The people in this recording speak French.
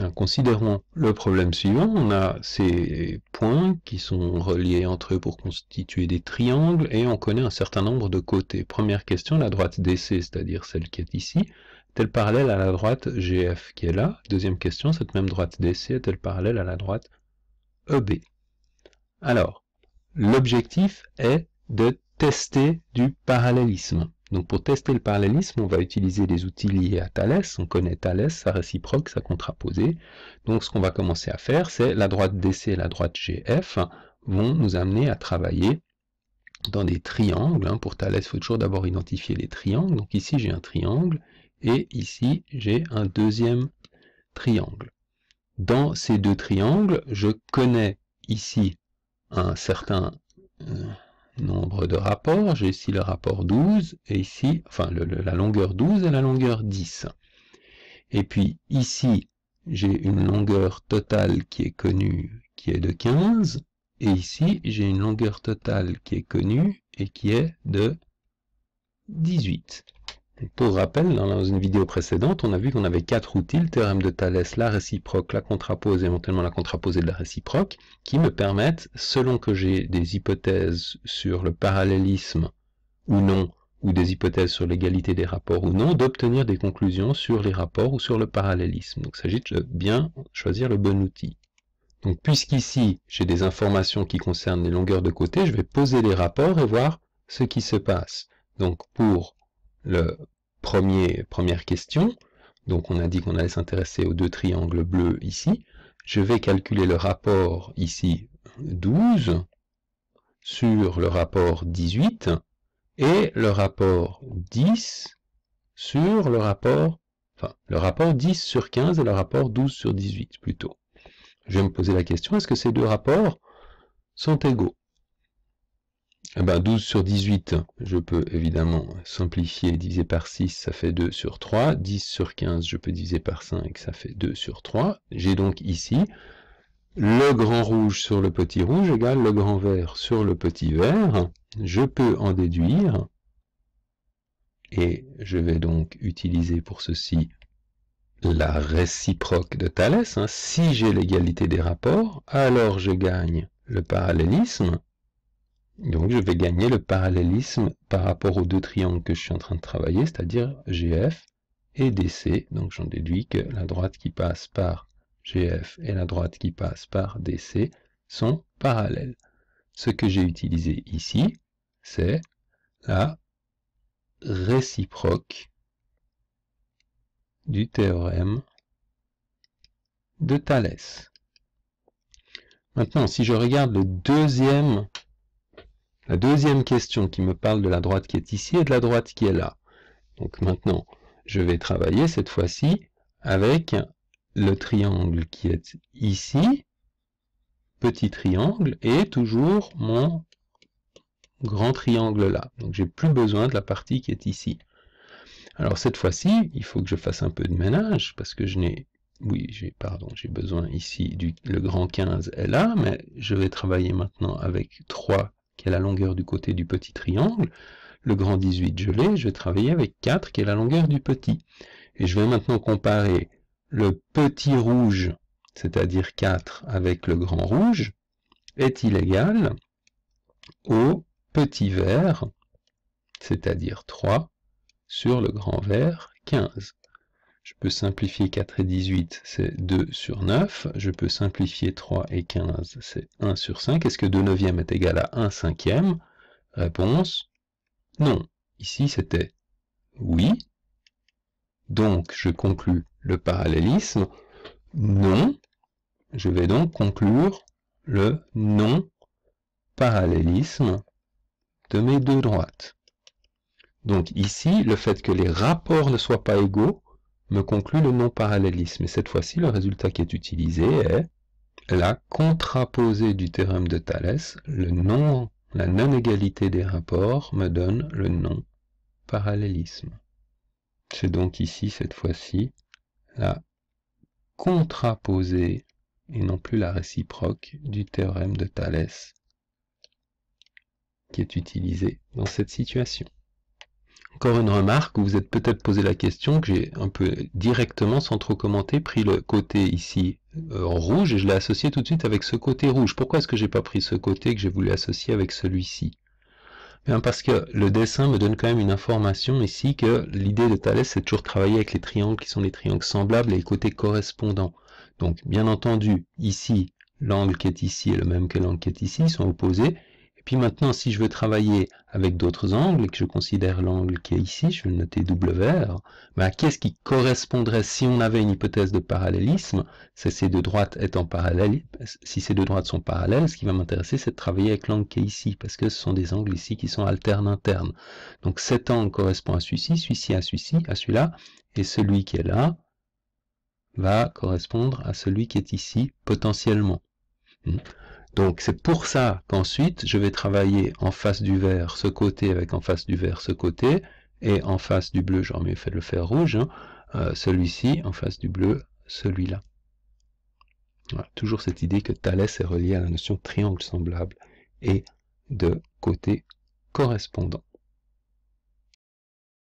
Hein, considérons le problème suivant, on a ces points qui sont reliés entre eux pour constituer des triangles, et on connaît un certain nombre de côtés. Première question, la droite DC, c'est-à-dire celle qui est ici, est-elle parallèle à la droite GF qui est là Deuxième question, cette même droite DC est-elle parallèle à la droite EB Alors, l'objectif est de tester du parallélisme. Donc pour tester le parallélisme, on va utiliser des outils liés à Thalès. On connaît Thalès, sa réciproque, sa contraposée. Donc ce qu'on va commencer à faire, c'est la droite DC et la droite GF vont nous amener à travailler dans des triangles. Hein, pour Thalès, il faut toujours d'abord identifier les triangles. Donc ici, j'ai un triangle et ici, j'ai un deuxième triangle. Dans ces deux triangles, je connais ici un certain... Euh, nombre de rapports. J'ai ici le rapport 12, et ici, enfin, la longueur 12 et la longueur 10. Et puis, ici, j'ai une longueur totale qui est connue, qui est de 15. Et ici, j'ai une longueur totale qui est connue et qui est de 18. Pour rappel, dans une vidéo précédente, on a vu qu'on avait quatre outils, le théorème de Thalès, la réciproque, la contrapose éventuellement la contraposée de la réciproque, qui me permettent, selon que j'ai des hypothèses sur le parallélisme ou non, ou des hypothèses sur l'égalité des rapports ou non, d'obtenir des conclusions sur les rapports ou sur le parallélisme. Donc il s'agit de bien choisir le bon outil. Donc puisqu'ici, j'ai des informations qui concernent les longueurs de côté, je vais poser les rapports et voir ce qui se passe. Donc pour le premier, première question, donc on a dit qu'on allait s'intéresser aux deux triangles bleus ici, je vais calculer le rapport ici 12 sur le rapport 18 et le rapport 10 sur le rapport, enfin, le rapport 10 sur 15 et le rapport 12 sur 18 plutôt. Je vais me poser la question, est-ce que ces deux rapports sont égaux 12 eh ben, sur 18, je peux évidemment simplifier diviser par 6, ça fait 2 sur 3. 10 sur 15, je peux diviser par 5, ça fait 2 sur 3. J'ai donc ici le grand rouge sur le petit rouge égale le grand vert sur le petit vert. Je peux en déduire, et je vais donc utiliser pour ceci la réciproque de Thalès. Hein. Si j'ai l'égalité des rapports, alors je gagne le parallélisme, donc je vais gagner le parallélisme par rapport aux deux triangles que je suis en train de travailler, c'est-à-dire GF et DC. Donc j'en déduis que la droite qui passe par GF et la droite qui passe par DC sont parallèles. Ce que j'ai utilisé ici, c'est la réciproque du théorème de Thalès. Maintenant, si je regarde le deuxième la deuxième question qui me parle de la droite qui est ici et de la droite qui est là. Donc maintenant, je vais travailler cette fois-ci avec le triangle qui est ici, petit triangle, et toujours mon grand triangle là. Donc j'ai plus besoin de la partie qui est ici. Alors cette fois-ci, il faut que je fasse un peu de ménage, parce que je n'ai... Oui, j'ai pardon, j'ai besoin ici du le grand 15 est là, mais je vais travailler maintenant avec trois qui est la longueur du côté du petit triangle. Le grand 18, je l'ai, je vais travailler avec 4, qui est la longueur du petit. Et je vais maintenant comparer le petit rouge, c'est-à-dire 4, avec le grand rouge, est-il égal au petit vert, c'est-à-dire 3, sur le grand vert, 15. Je peux simplifier 4 et 18, c'est 2 sur 9. Je peux simplifier 3 et 15, c'est 1 sur 5. Est-ce que 2 neuvième est égal à 1 cinquième Réponse, non. Ici, c'était oui. Donc, je conclus le parallélisme. Non. Je vais donc conclure le non-parallélisme de mes deux droites. Donc ici, le fait que les rapports ne soient pas égaux me conclut le non-parallélisme. Et cette fois-ci, le résultat qui est utilisé est la contraposée du théorème de Thalès, le non, la non-égalité des rapports me donne le non-parallélisme. C'est donc ici, cette fois-ci, la contraposée et non plus la réciproque du théorème de Thalès qui est utilisé dans cette situation. Encore une remarque, vous vous êtes peut-être posé la question que j'ai un peu directement, sans trop commenter, pris le côté ici euh, rouge et je l'ai associé tout de suite avec ce côté rouge. Pourquoi est-ce que j'ai pas pris ce côté que j'ai voulu associer avec celui-ci parce que le dessin me donne quand même une information ici que l'idée de Thalès c'est toujours travailler avec les triangles qui sont les triangles semblables et les côtés correspondants. Donc bien entendu, ici, l'angle qui est ici est le même que l'angle qui est ici, ils sont opposés, puis maintenant, si je veux travailler avec d'autres angles et que je considère l'angle qui est ici, je vais le noter double bah, vert, qu'est-ce qui correspondrait si on avait une hypothèse de parallélisme C'est ces deux droites étant parallèles. Si ces deux droites sont parallèles, ce qui va m'intéresser, c'est de travailler avec l'angle qui est ici, parce que ce sont des angles ici qui sont alternes internes. Donc cet angle correspond à celui-ci, celui-ci à celui-ci, à celui-là, et celui qui est là va correspondre à celui qui est ici potentiellement. Hmm. Donc c'est pour ça qu'ensuite je vais travailler en face du vert ce côté avec en face du vert ce côté, et en face du bleu, j'aurais mieux fait le faire rouge, hein, euh, celui-ci, en face du bleu, celui-là. Voilà, toujours cette idée que Thalès est relié à la notion triangle semblable et de côté correspondant.